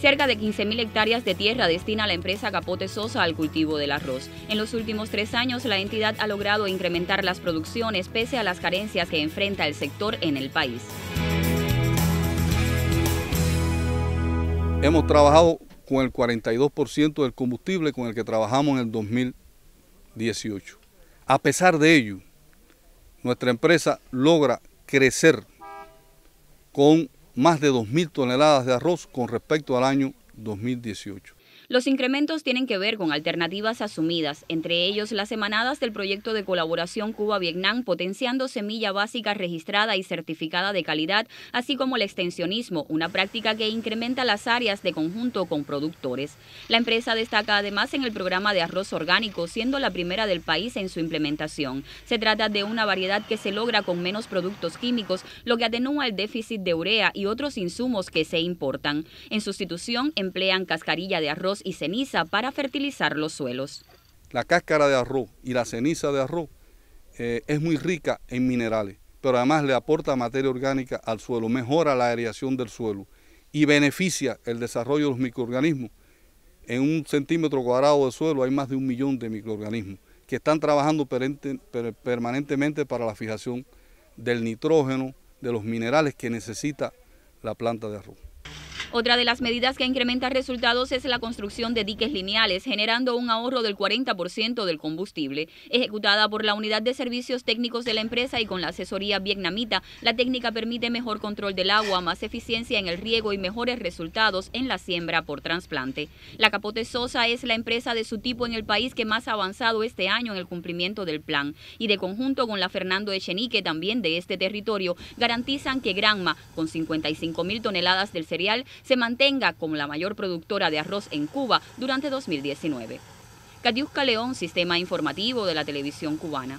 Cerca de 15.000 hectáreas de tierra destina a la empresa Capote Sosa al cultivo del arroz. En los últimos tres años, la entidad ha logrado incrementar las producciones pese a las carencias que enfrenta el sector en el país. Hemos trabajado con el 42% del combustible con el que trabajamos en el 2018. A pesar de ello, nuestra empresa logra crecer con más de 2.000 toneladas de arroz con respecto al año 2018. Los incrementos tienen que ver con alternativas asumidas, entre ellos las emanadas del proyecto de colaboración Cuba-Vietnam, potenciando semilla básica registrada y certificada de calidad, así como el extensionismo, una práctica que incrementa las áreas de conjunto con productores. La empresa destaca además en el programa de arroz orgánico, siendo la primera del país en su implementación. Se trata de una variedad que se logra con menos productos químicos, lo que atenúa el déficit de urea y otros insumos que se importan. En sustitución, emplean cascarilla de arroz y ceniza para fertilizar los suelos. La cáscara de arroz y la ceniza de arroz eh, es muy rica en minerales, pero además le aporta materia orgánica al suelo, mejora la aireación del suelo y beneficia el desarrollo de los microorganismos. En un centímetro cuadrado de suelo hay más de un millón de microorganismos que están trabajando permanentemente para la fijación del nitrógeno, de los minerales que necesita la planta de arroz. Otra de las medidas que incrementa resultados es la construcción de diques lineales, generando un ahorro del 40% del combustible. Ejecutada por la unidad de servicios técnicos de la empresa y con la asesoría vietnamita, la técnica permite mejor control del agua, más eficiencia en el riego y mejores resultados en la siembra por trasplante. La Capote Sosa es la empresa de su tipo en el país que más ha avanzado este año en el cumplimiento del plan y de conjunto con la Fernando Echenique, también de este territorio, garantizan que Granma, con 55 mil toneladas del cereal, se mantenga como la mayor productora de arroz en Cuba durante 2019. Cadiusca León, Sistema Informativo de la Televisión Cubana.